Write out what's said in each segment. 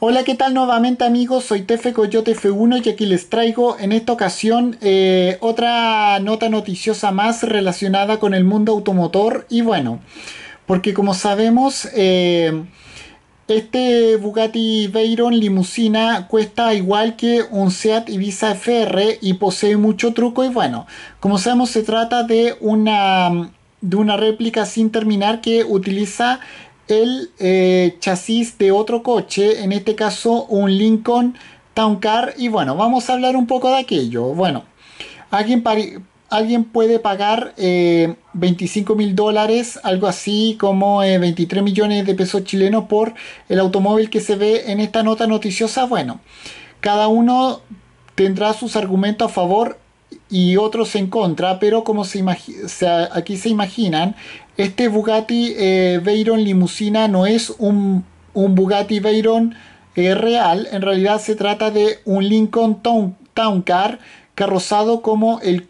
Hola, ¿qué tal nuevamente amigos? Soy Tefe Coyote F1 y aquí les traigo en esta ocasión eh, otra nota noticiosa más relacionada con el mundo automotor y bueno, porque como sabemos... Eh, este Bugatti Veyron limusina cuesta igual que un Seat Ibiza FR y posee mucho truco y bueno, como sabemos se trata de una de una réplica sin terminar que utiliza el eh, chasis de otro coche, en este caso un Lincoln Town Car. Y bueno, vamos a hablar un poco de aquello. Bueno, alguien, alguien puede pagar 25 eh, mil dólares, algo así como 23 eh, millones de pesos chilenos por el automóvil que se ve en esta nota noticiosa. Bueno, cada uno tendrá sus argumentos a favor y otros en contra, pero como se aquí se imaginan, este Bugatti eh, Veyron limusina no es un, Bugatti Veyron eh, real, en realidad se trata de un Lincoln Town, Car carrozado como el,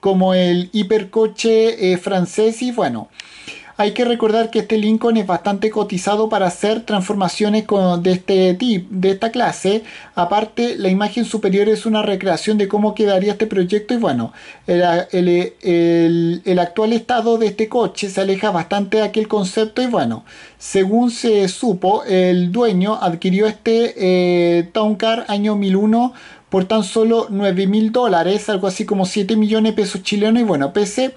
como el hipercoche eh, francés y bueno, hay que recordar que este Lincoln es bastante cotizado para hacer transformaciones de este tipo, de esta clase. Aparte, la imagen superior es una recreación de cómo quedaría este proyecto y bueno, el, actual estado de este coche se aleja bastante de aquel concepto y bueno, según se supo, el dueño adquirió este eh, Town Car año 1001 por tan solo 9 mil dólares, algo así como 7 millones de pesos chilenos. Y bueno, pese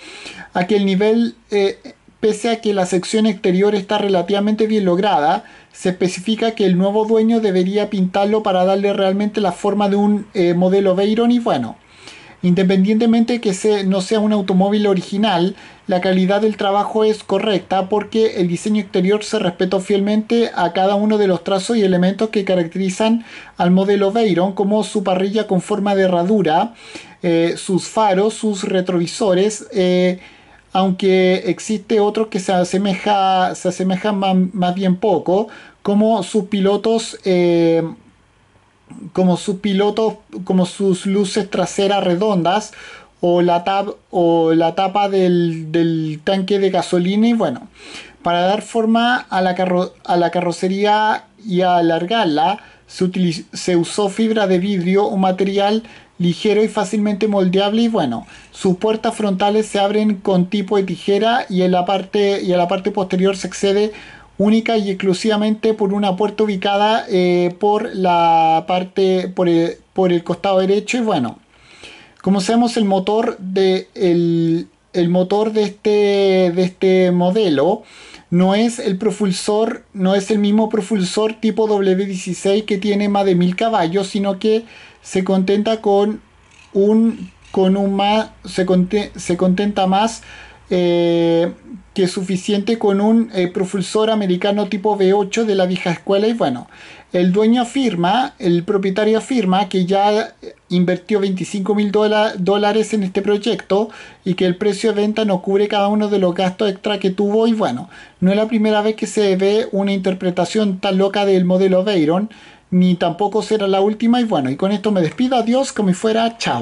a que el nivel eh, Pese a que la sección exterior está relativamente bien lograda, se especifica que el nuevo dueño debería pintarlo para darle realmente la forma de un eh, modelo Veyron y bueno, independientemente que no sea un automóvil original, la calidad del trabajo es correcta porque el diseño exterior se respetó fielmente a cada uno de los trazos y elementos que caracterizan al modelo Veyron, como su parrilla con forma de herradura, eh, sus faros, sus retrovisores, eh, aunque existe otro que se asemeja, se más, bien poco, como sus pilotos, eh, como sus pilotos, como sus luces traseras redondas, o la, o la tapa del, tanque de gasolina y bueno, para dar forma a la, a la carrocería y alargarla, se, se usó fibra de vidrio, un material ligero y fácilmente moldeable y bueno, sus puertas frontales se abren con tipo de tijera y en la parte, y la parte posterior se accede única y exclusivamente por una puerta ubicada eh, por la parte por el, por el, costado derecho y bueno como sabemos el motor de el, el motor de este, de este modelo no es el propulsor, no es el mismo propulsor tipo W16 que tiene más de 1000 caballos, sino que se contenta con un con un más se contenta más eh, que es suficiente con un eh, profulsor americano tipo V8 de la vieja escuela y bueno, el dueño afirma, el propietario afirma que ya eh, invirtió 25 mil dólares en este proyecto y que el precio de venta no cubre cada uno de los gastos extra que tuvo y bueno, no es la primera vez que se ve una interpretación tan loca del modelo Veyron, ni tampoco será la última y bueno, y con esto me despido, adiós, como fuera, chao.